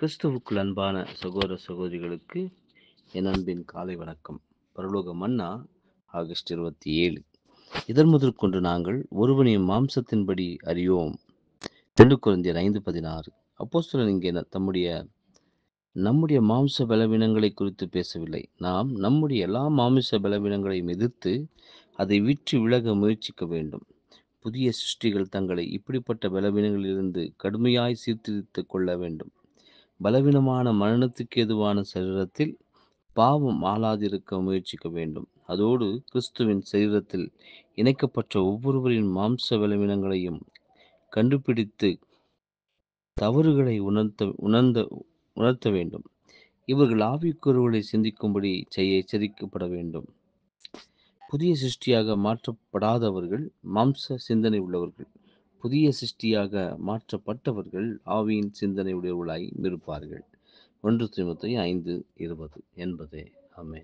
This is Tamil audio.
கிறிஸ்துவுக்குள் அன்பான சகோதர சகோதரிகளுக்கு என் அன்பின் காலை வணக்கம் பரலோக மன்னா ஆகஸ்ட் இருபத்தி ஏழு இதன் முதல் கொண்டு நாங்கள் ஒருவனின் மாம்சத்தின்படி அறியோம் ரெண்டு குழந்தையர் ஐந்து பதினாறு அப்போ இங்கே தம்முடைய நம்முடைய மாம்ச பலவீனங்களை குறித்து பேசவில்லை நாம் நம்முடைய எல்லா மாம்ச பலவீனங்களையும் எதிர்த்து அதை விற்று விலக முயற்சிக்க வேண்டும் புதிய சிருஷ்டிகள் தங்களை இப்படிப்பட்ட பலவீனங்களிலிருந்து கடுமையாய் சீர்திருத்து கொள்ள வேண்டும் பலவீனமான மரணத்துக்கு எதுவான சரீரத்தில் பாவம் ஆளாதிருக்க முயற்சிக்க வேண்டும் அதோடு கிறிஸ்துவின் சரீரத்தில் இணைக்கப்பட்ட ஒவ்வொருவரின் மாம்ச பலவீனங்களையும் கண்டுபிடித்து தவறுகளை உணர்த்த உணர்ந்த உணர்த்த வேண்டும் இவர்கள் ஆவிக்குறவுகளை சிந்திக்கும்படி செய்ய எச்சரிக்கப்பட வேண்டும் புதிய சிருஷ்டியாக மாற்றப்படாதவர்கள் மாம்ச சிந்தனை உள்ளவர்கள் புதிய சிருஷ்டியாக மாற்றப்பட்டவர்கள் ஆவியின் சிந்தனையுடையவர்களாய் இருப்பார்கள் ஒன்று திமுத்தி ஐந்து இருபது என்பதே அமே